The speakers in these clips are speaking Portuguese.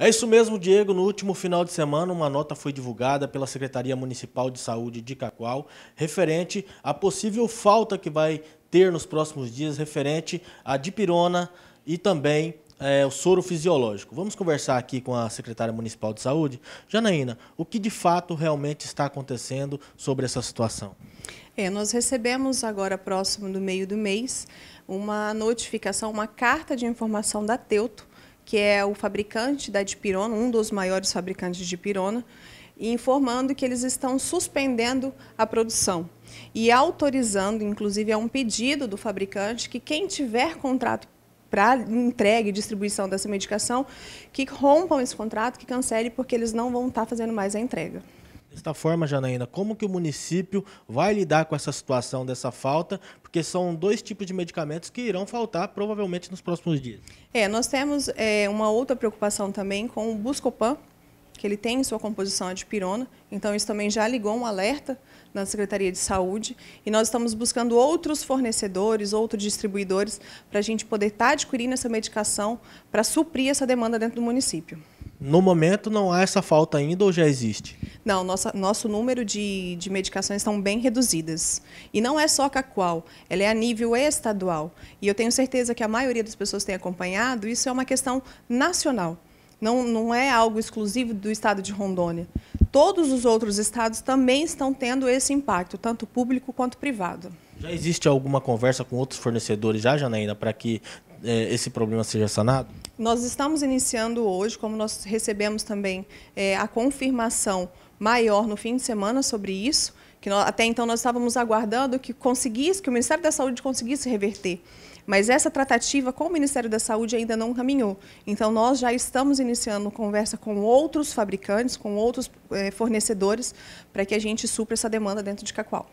É isso mesmo, Diego. No último final de semana, uma nota foi divulgada pela Secretaria Municipal de Saúde de Cacoal referente à possível falta que vai ter nos próximos dias referente à dipirona e também é, o soro fisiológico. Vamos conversar aqui com a secretária municipal de saúde. Janaína, o que de fato realmente está acontecendo sobre essa situação? É, nós recebemos agora, próximo do meio do mês, uma notificação, uma carta de informação da Teuto, que é o fabricante da dipirona, um dos maiores fabricantes de dipirona, informando que eles estão suspendendo a produção e autorizando, inclusive, a é um pedido do fabricante que quem tiver contrato para entrega e distribuição dessa medicação, que rompam esse contrato, que cancele, porque eles não vão estar tá fazendo mais a entrega. Desta forma, Janaína, como que o município vai lidar com essa situação dessa falta? Porque são dois tipos de medicamentos que irão faltar provavelmente nos próximos dias. É, nós temos é, uma outra preocupação também com o Buscopan, que ele tem em sua composição a dipirona, então isso também já ligou um alerta na Secretaria de Saúde e nós estamos buscando outros fornecedores, outros distribuidores para a gente poder estar tá adquirindo essa medicação para suprir essa demanda dentro do município. No momento não há essa falta ainda ou já existe? Não, nossa, nosso número de, de medicações estão bem reduzidas. E não é só a CACUAL, ela é a nível estadual. E eu tenho certeza que a maioria das pessoas tem acompanhado, isso é uma questão nacional. Não, não é algo exclusivo do estado de Rondônia. Todos os outros estados também estão tendo esse impacto, tanto público quanto privado. Já existe alguma conversa com outros fornecedores já, Janaína, para que é, esse problema seja sanado? Nós estamos iniciando hoje, como nós recebemos também é, a confirmação maior no fim de semana sobre isso, que nós, até então nós estávamos aguardando que conseguisse, que o Ministério da Saúde conseguisse reverter. Mas essa tratativa com o Ministério da Saúde ainda não caminhou. Então, nós já estamos iniciando conversa com outros fabricantes, com outros é, fornecedores, para que a gente supra essa demanda dentro de Cacoal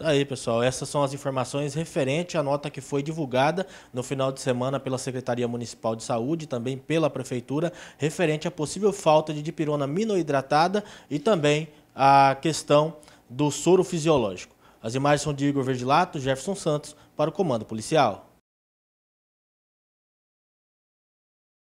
aí, pessoal. Essas são as informações referente à nota que foi divulgada no final de semana pela Secretaria Municipal de Saúde, também pela Prefeitura, referente à possível falta de dipirona minoidratada e também à questão do soro fisiológico. As imagens são de Igor Verdilato, Jefferson Santos, para o Comando Policial.